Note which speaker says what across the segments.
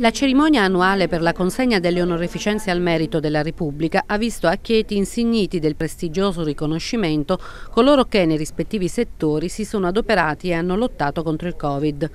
Speaker 1: La cerimonia annuale per la consegna delle onorificenze al merito della Repubblica ha visto a Chieti insigniti del prestigioso riconoscimento coloro che nei rispettivi settori si sono adoperati e hanno lottato contro il Covid.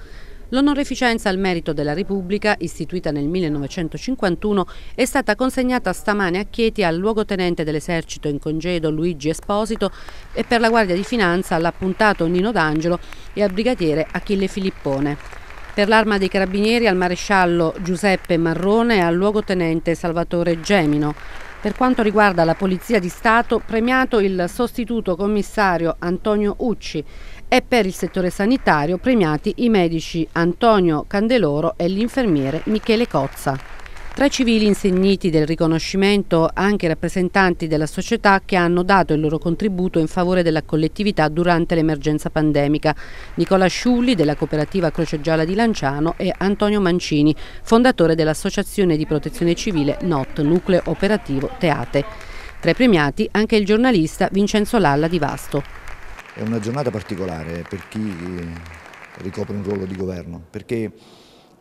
Speaker 1: L'onorificenza al merito della Repubblica, istituita nel 1951, è stata consegnata stamane a Chieti al luogotenente dell'esercito in congedo Luigi Esposito e per la Guardia di Finanza all'appuntato Nino D'Angelo e al brigadiere Achille Filippone. Per l'arma dei carabinieri al maresciallo Giuseppe Marrone e al luogotenente Salvatore Gemino. Per quanto riguarda la Polizia di Stato, premiato il sostituto commissario Antonio Ucci e per il settore sanitario premiati i medici Antonio Candeloro e l'infermiere Michele Cozza. Tra i civili insigniti del riconoscimento anche rappresentanti della società che hanno dato il loro contributo in favore della collettività durante l'emergenza pandemica. Nicola Sciulli della cooperativa Croce Gialla di Lanciano e Antonio Mancini, fondatore dell'associazione di protezione civile NOT, Nucleo Operativo Teate. Tra i premiati anche il giornalista Vincenzo Lalla di Vasto. È una giornata
Speaker 2: particolare per chi ricopre un ruolo di governo perché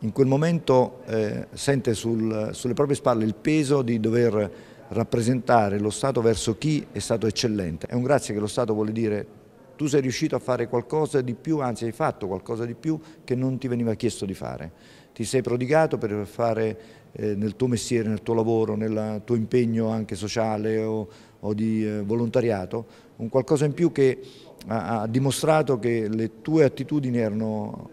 Speaker 2: in quel momento eh, sente sul, sulle proprie spalle il peso di dover rappresentare lo Stato verso chi è stato eccellente. È un grazie che lo Stato vuole dire tu sei riuscito a fare qualcosa di più, anzi hai fatto qualcosa di più che non ti veniva chiesto di fare. Ti sei prodigato per fare eh, nel tuo mestiere, nel tuo lavoro, nel tuo impegno anche sociale o, o di eh, volontariato, un qualcosa in più che ha, ha dimostrato che le tue attitudini erano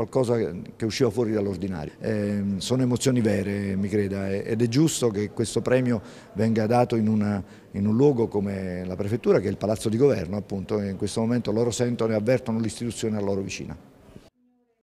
Speaker 2: qualcosa che usciva fuori dall'ordinario. Eh, sono emozioni vere, mi creda, ed è giusto che questo premio venga dato in, una, in, un luogo come la prefettura, che è il Palazzo di Governo, appunto, in questo momento loro sentono e avvertono l'istituzione a loro vicina.